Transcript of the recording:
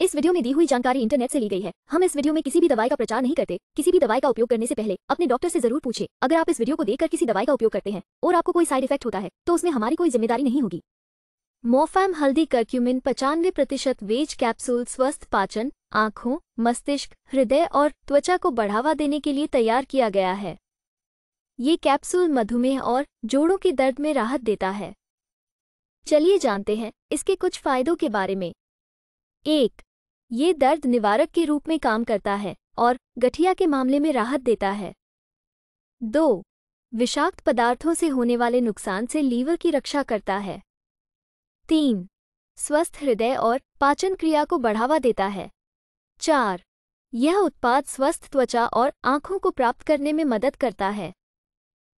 इस वीडियो में दी हुई जानकारी इंटरनेट से ली गई है हम इस वीडियो में किसी भी दवाई का प्रचार नहीं करते किसी भी दवाई का उपयोग करने से पहले अपने डॉक्टर से जरूर पूछे अगर आप इस वीडियो को देखकर किसी दवाई का उपयोग करते हैं और आपको कोई साइड इफेक्ट होता है तो उसमें हमारी कोई जिम्मेदारी नहीं होगी मोफाम हल्दी कर्क्यूमिन पचानवे प्रतिशत वेज कैप्सूल स्वस्थ पाचन आंखों मस्तिष्क हृदय और त्वचा को बढ़ावा देने के लिए तैयार किया गया है ये कैप्सूल मधुमेह और जोड़ों के दर्द में राहत देता है चलिए जानते हैं इसके कुछ फायदों के बारे में एक ये दर्द निवारक के रूप में काम करता है और गठिया के मामले में राहत देता है दो विषाक्त पदार्थों से होने वाले नुकसान से लीवर की रक्षा करता है तीन स्वस्थ हृदय और पाचन क्रिया को बढ़ावा देता है चार यह उत्पाद स्वस्थ त्वचा और आंखों को प्राप्त करने में मदद करता है